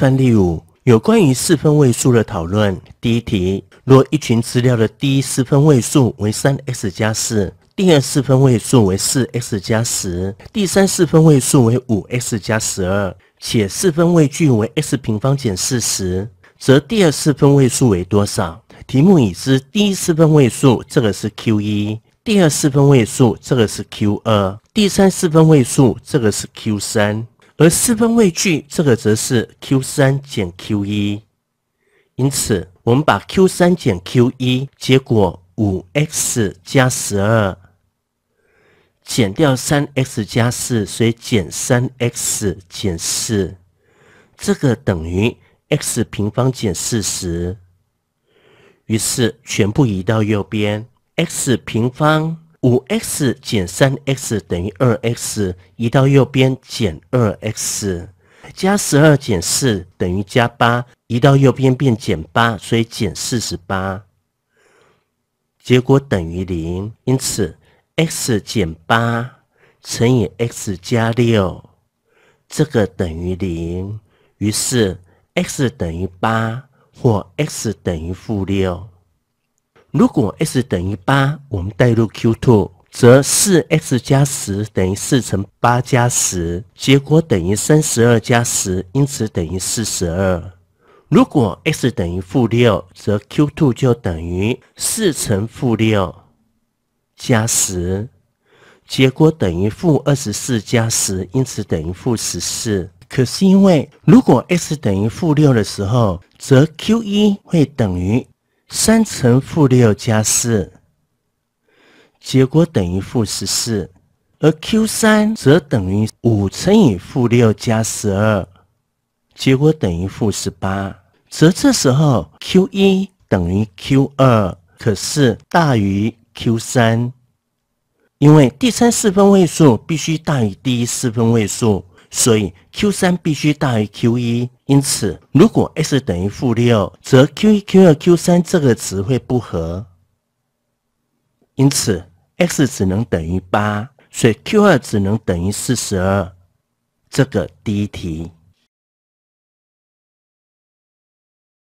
范例五有关于四分位数的讨论。第一题，若一群资料的第一四分位数为三 x 加四，第二四分位数为四 x 加十，第三四分位数为五 x 加十二，且四分位距为 x 平方减四十，则第二四分位数为多少？题目已知第一四分位数这个是 q 一，第二四分位数这个是 q 二，第三四分位数这个是 q 三。而四分位距这个则是 Q3 减 Q1，因此我们把 Q3 减 Q1，结果五 x 加十二减掉三 x 加四，所以减三 x 减四，这个等于 x 平方减四十。于是全部移到右边，x 平方。五 x 减三 x 等于二 x，移到右边减二 x，加十二减四等于加八，移到右边变减八，所以减四十八，结果等于零。因此 x 减八乘以 x 加六这个等于零，于是 x 等于八或 x 等于负六。如果 s 等于八，我们代入 q two，则四 x 加十等于四乘八加十，结果等于三十二加十，因此等于四十二。如果 x 等于负六，则 q two 就等于四乘负六加十，结果等于负二十四加十，因此等于负十四。可是因为如果 x 等于负六的时候，则 q1 会等于。三乘负六加四，结果等于负十四，而 Q 三则等于五乘以负六加十二，结果等于负十八，则这时候 Q 一等于 Q 二，可是大于 Q 三，因为第三四分位数必须大于第一四分位数。所以 Q 三必须大于 Q 一，因此如果 S 等于负六，则 Q 一、Q 二、Q 三这个值会不合。因此 x 只能等于八，所以 Q 二只能等于四十二。这个第一题。